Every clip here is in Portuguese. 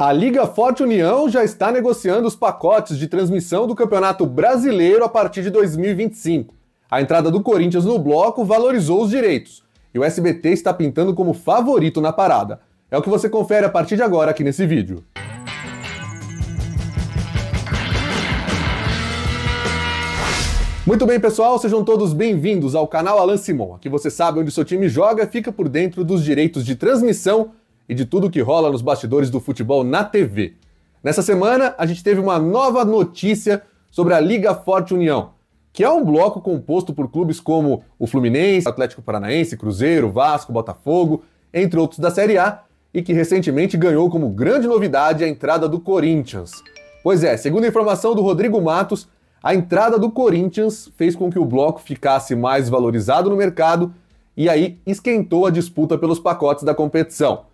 A Liga Forte União já está negociando os pacotes de transmissão do Campeonato Brasileiro a partir de 2025. A entrada do Corinthians no bloco valorizou os direitos e o SBT está pintando como favorito na parada. É o que você confere a partir de agora aqui nesse vídeo. Muito bem, pessoal, sejam todos bem-vindos ao canal Alan Simon. Aqui você sabe onde seu time joga, fica por dentro dos direitos de transmissão e de tudo que rola nos bastidores do futebol na TV. Nessa semana, a gente teve uma nova notícia sobre a Liga Forte União, que é um bloco composto por clubes como o Fluminense, Atlético Paranaense, Cruzeiro, Vasco, Botafogo, entre outros da Série A, e que recentemente ganhou como grande novidade a entrada do Corinthians. Pois é, segundo a informação do Rodrigo Matos, a entrada do Corinthians fez com que o bloco ficasse mais valorizado no mercado e aí esquentou a disputa pelos pacotes da competição.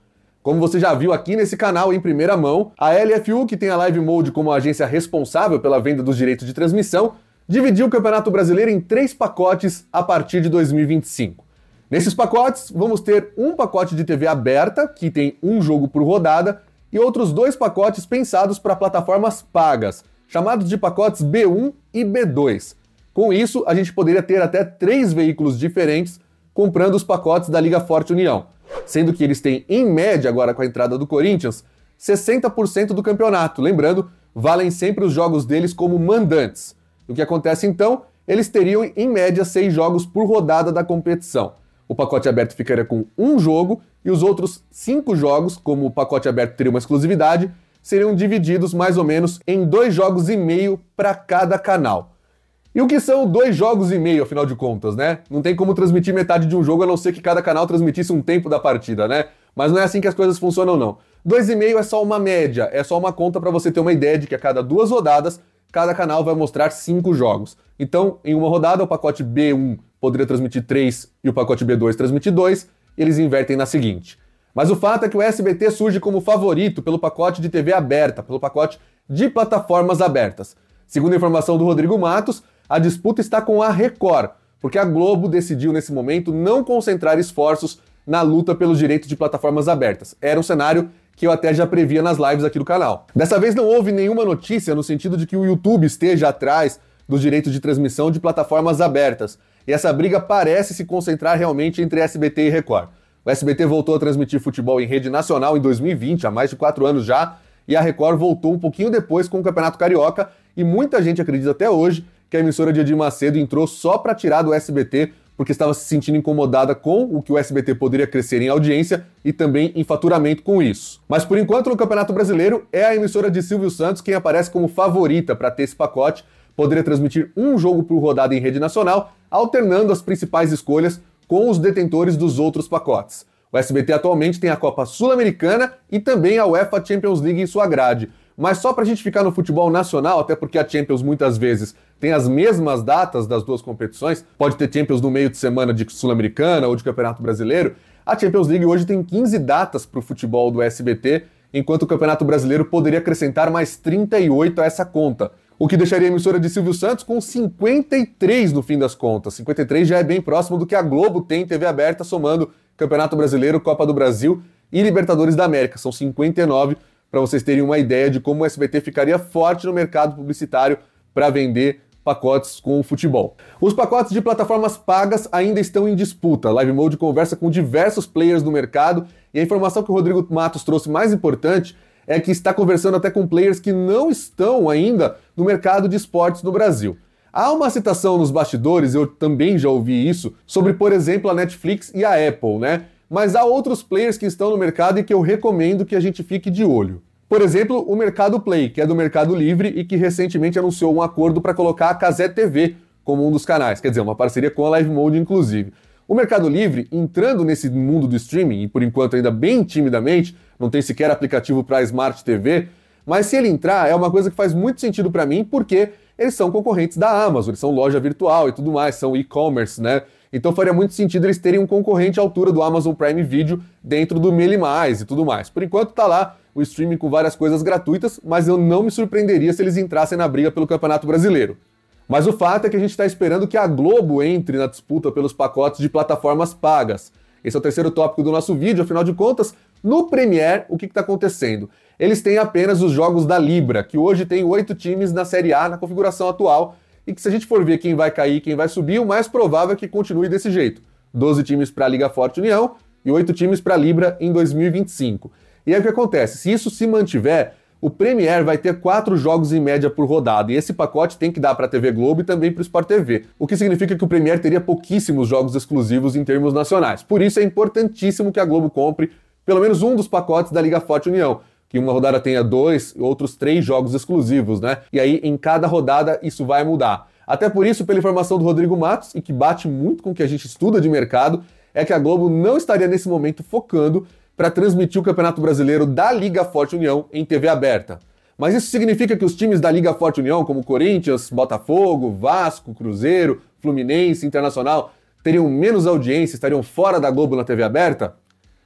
Como você já viu aqui nesse canal em primeira mão, a LFU, que tem a Live Mode como agência responsável pela venda dos direitos de transmissão, dividiu o Campeonato Brasileiro em três pacotes a partir de 2025. Nesses pacotes, vamos ter um pacote de TV aberta, que tem um jogo por rodada, e outros dois pacotes pensados para plataformas pagas, chamados de pacotes B1 e B2. Com isso, a gente poderia ter até três veículos diferentes comprando os pacotes da Liga Forte União sendo que eles têm, em média, agora com a entrada do Corinthians, 60% do campeonato. Lembrando, valem sempre os jogos deles como mandantes. O que acontece então? Eles teriam, em média, seis jogos por rodada da competição. O pacote aberto ficaria com um jogo e os outros cinco jogos, como o pacote aberto teria uma exclusividade, seriam divididos mais ou menos em dois jogos e meio para cada canal. E o que são dois jogos e meio, afinal de contas, né? Não tem como transmitir metade de um jogo, a não ser que cada canal transmitisse um tempo da partida, né? Mas não é assim que as coisas funcionam, não. Dois e meio é só uma média, é só uma conta para você ter uma ideia de que a cada duas rodadas, cada canal vai mostrar cinco jogos. Então, em uma rodada, o pacote B1 poderia transmitir três e o pacote B2 transmitir dois, e eles invertem na seguinte. Mas o fato é que o SBT surge como favorito pelo pacote de TV aberta, pelo pacote de plataformas abertas. Segundo a informação do Rodrigo Matos, a disputa está com a Record, porque a Globo decidiu nesse momento não concentrar esforços na luta pelos direitos de plataformas abertas. Era um cenário que eu até já previa nas lives aqui do canal. Dessa vez não houve nenhuma notícia no sentido de que o YouTube esteja atrás dos direitos de transmissão de plataformas abertas. E essa briga parece se concentrar realmente entre SBT e Record. O SBT voltou a transmitir futebol em rede nacional em 2020, há mais de quatro anos já, e a Record voltou um pouquinho depois com o Campeonato Carioca, e muita gente acredita até hoje que a emissora de Edir Macedo entrou só para tirar do SBT porque estava se sentindo incomodada com o que o SBT poderia crescer em audiência e também em faturamento com isso. Mas por enquanto, no Campeonato Brasileiro, é a emissora de Silvio Santos quem aparece como favorita para ter esse pacote. Poderia transmitir um jogo por rodada em rede nacional, alternando as principais escolhas com os detentores dos outros pacotes. O SBT atualmente tem a Copa Sul-Americana e também a UEFA Champions League em sua grade. Mas só para a gente ficar no futebol nacional, até porque a Champions muitas vezes tem as mesmas datas das duas competições, pode ter Champions no meio de semana de Sul-Americana ou de Campeonato Brasileiro. A Champions League hoje tem 15 datas para o futebol do SBT, enquanto o Campeonato Brasileiro poderia acrescentar mais 38 a essa conta. O que deixaria a emissora de Silvio Santos com 53 no fim das contas. 53 já é bem próximo do que a Globo tem em TV aberta, somando Campeonato Brasileiro, Copa do Brasil e Libertadores da América. São 59 para vocês terem uma ideia de como o SBT ficaria forte no mercado publicitário para vender pacotes com o futebol. Os pacotes de plataformas pagas ainda estão em disputa. Live Mode conversa com diversos players do mercado e a informação que o Rodrigo Matos trouxe mais importante é que está conversando até com players que não estão ainda no mercado de esportes no Brasil. Há uma citação nos bastidores, eu também já ouvi isso, sobre, por exemplo, a Netflix e a Apple, né? mas há outros players que estão no mercado e que eu recomendo que a gente fique de olho. Por exemplo, o Mercado Play, que é do Mercado Livre e que recentemente anunciou um acordo para colocar a Casé TV como um dos canais, quer dizer, uma parceria com a Live Mode, inclusive. O Mercado Livre, entrando nesse mundo do streaming, e por enquanto ainda bem timidamente, não tem sequer aplicativo para Smart TV, mas se ele entrar, é uma coisa que faz muito sentido para mim, porque eles são concorrentes da Amazon, eles são loja virtual e tudo mais, são e-commerce, né? Então faria muito sentido eles terem um concorrente à altura do Amazon Prime Video dentro do Meli Mais e tudo mais. Por enquanto tá lá o streaming com várias coisas gratuitas, mas eu não me surpreenderia se eles entrassem na briga pelo Campeonato Brasileiro. Mas o fato é que a gente está esperando que a Globo entre na disputa pelos pacotes de plataformas pagas. Esse é o terceiro tópico do nosso vídeo, afinal de contas, no Premier, o que está acontecendo? Eles têm apenas os jogos da Libra, que hoje tem oito times na Série A na configuração atual, e que se a gente for ver quem vai cair quem vai subir, o mais provável é que continue desse jeito. 12 times para a Liga Forte União e 8 times para a Libra em 2025. E aí o que acontece? Se isso se mantiver, o Premier vai ter quatro jogos em média por rodada, e esse pacote tem que dar para a TV Globo e também para o Sport TV, o que significa que o Premier teria pouquíssimos jogos exclusivos em termos nacionais. Por isso é importantíssimo que a Globo compre pelo menos um dos pacotes da Liga Forte União, que uma rodada tenha dois, outros três jogos exclusivos, né? E aí em cada rodada isso vai mudar. Até por isso, pela informação do Rodrigo Matos, e que bate muito com o que a gente estuda de mercado, é que a Globo não estaria nesse momento focando para transmitir o Campeonato Brasileiro da Liga Forte União em TV aberta. Mas isso significa que os times da Liga Forte União, como Corinthians, Botafogo, Vasco, Cruzeiro, Fluminense, Internacional, teriam menos audiência, estariam fora da Globo na TV aberta?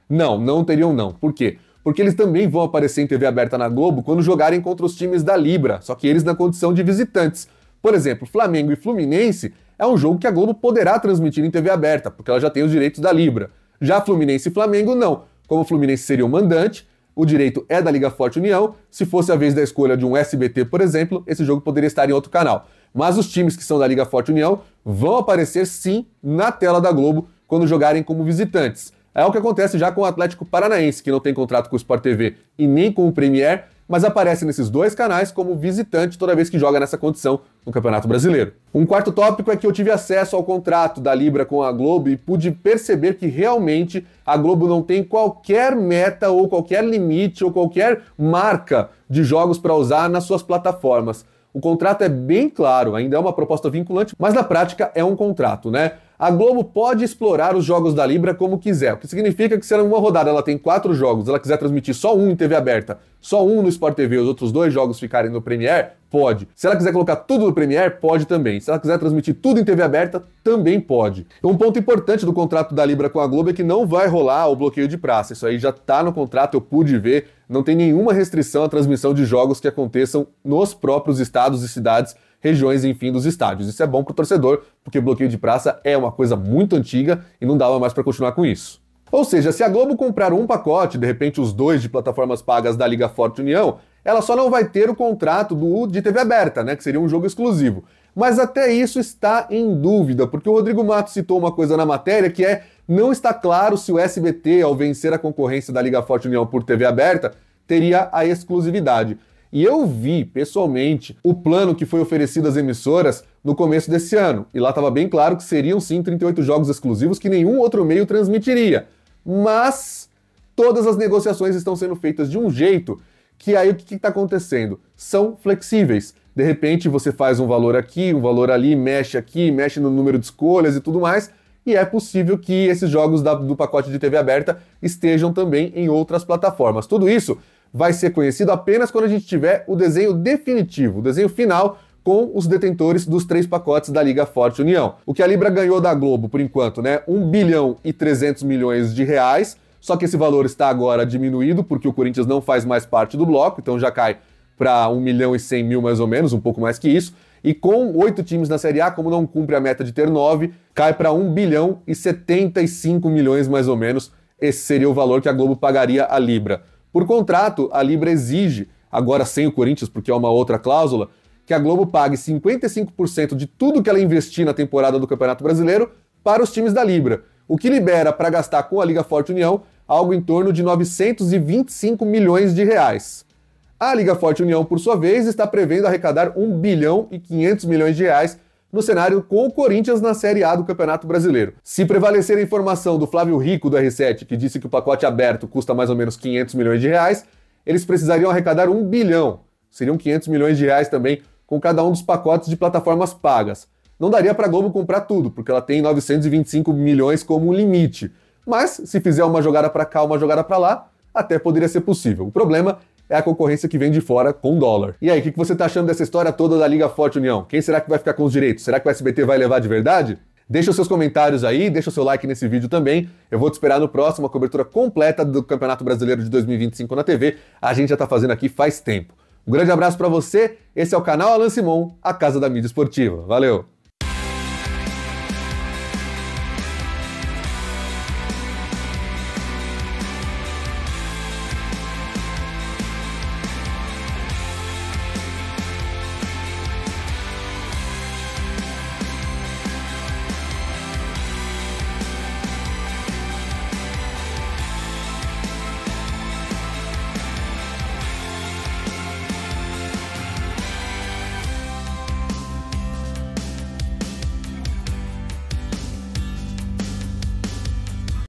Não, não teriam não. Por quê? porque eles também vão aparecer em TV aberta na Globo quando jogarem contra os times da Libra, só que eles na condição de visitantes. Por exemplo, Flamengo e Fluminense é um jogo que a Globo poderá transmitir em TV aberta, porque ela já tem os direitos da Libra. Já Fluminense e Flamengo não. Como o Fluminense seria o mandante, o direito é da Liga Forte União. Se fosse a vez da escolha de um SBT, por exemplo, esse jogo poderia estar em outro canal. Mas os times que são da Liga Forte União vão aparecer sim na tela da Globo quando jogarem como visitantes. É o que acontece já com o Atlético Paranaense, que não tem contrato com o Sport TV e nem com o Premier, mas aparece nesses dois canais como visitante toda vez que joga nessa condição no Campeonato Brasileiro. Um quarto tópico é que eu tive acesso ao contrato da Libra com a Globo e pude perceber que realmente a Globo não tem qualquer meta ou qualquer limite ou qualquer marca de jogos para usar nas suas plataformas. O contrato é bem claro, ainda é uma proposta vinculante, mas na prática é um contrato, né? a Globo pode explorar os jogos da Libra como quiser. O que significa que se uma rodada ela tem quatro jogos, ela quiser transmitir só um em TV aberta, só um no Sport TV e os outros dois jogos ficarem no Premiere, pode. Se ela quiser colocar tudo no Premiere, pode também. Se ela quiser transmitir tudo em TV aberta, também pode. Então, um ponto importante do contrato da Libra com a Globo é que não vai rolar o bloqueio de praça. Isso aí já está no contrato, eu pude ver. Não tem nenhuma restrição à transmissão de jogos que aconteçam nos próprios estados e cidades regiões, enfim, dos estádios. Isso é bom para o torcedor, porque bloqueio de praça é uma coisa muito antiga e não dava mais para continuar com isso. Ou seja, se a Globo comprar um pacote, de repente os dois de plataformas pagas da Liga Forte União, ela só não vai ter o contrato do de TV aberta, né, que seria um jogo exclusivo. Mas até isso está em dúvida, porque o Rodrigo Matos citou uma coisa na matéria que é não está claro se o SBT, ao vencer a concorrência da Liga Forte União por TV aberta, teria a exclusividade. E eu vi pessoalmente o plano que foi oferecido às emissoras no começo desse ano. E lá estava bem claro que seriam sim 38 jogos exclusivos que nenhum outro meio transmitiria. Mas todas as negociações estão sendo feitas de um jeito que aí o que está acontecendo? São flexíveis. De repente você faz um valor aqui, um valor ali, mexe aqui, mexe no número de escolhas e tudo mais, e é possível que esses jogos da, do pacote de TV aberta estejam também em outras plataformas. Tudo isso vai ser conhecido apenas quando a gente tiver o desenho definitivo, o desenho final com os detentores dos três pacotes da Liga Forte União. O que a Libra ganhou da Globo por enquanto, né? 1 bilhão e 300 milhões de reais. Só que esse valor está agora diminuído porque o Corinthians não faz mais parte do bloco, então já cai para 1 milhão e 100 mil mais ou menos, um pouco mais que isso. E com oito times na Série A, como não cumpre a meta de ter nove, cai para 1 bilhão e 75 milhões mais ou menos. Esse seria o valor que a Globo pagaria à Libra. Por contrato, a Libra exige, agora sem o Corinthians, porque é uma outra cláusula, que a Globo pague 55% de tudo que ela investir na temporada do Campeonato Brasileiro para os times da Libra, o que libera para gastar com a Liga Forte União algo em torno de 925 milhões de reais. A Liga Forte União, por sua vez, está prevendo arrecadar 1 bilhão e 500 milhões de reais no cenário com o Corinthians na Série A do Campeonato Brasileiro. Se prevalecer a informação do Flávio Rico do R7, que disse que o pacote aberto custa mais ou menos 500 milhões de reais, eles precisariam arrecadar um bilhão. Seriam 500 milhões de reais também com cada um dos pacotes de plataformas pagas. Não daria para a Globo comprar tudo, porque ela tem 925 milhões como limite. Mas se fizer uma jogada para cá, uma jogada para lá, até poderia ser possível. O problema é a concorrência que vem de fora com dólar. E aí, o que, que você está achando dessa história toda da Liga Forte União? Quem será que vai ficar com os direitos? Será que o SBT vai levar de verdade? Deixa os seus comentários aí, deixa o seu like nesse vídeo também. Eu vou te esperar no próximo, a cobertura completa do Campeonato Brasileiro de 2025 na TV. A gente já está fazendo aqui faz tempo. Um grande abraço para você. Esse é o canal Alan Simon, a casa da mídia esportiva. Valeu!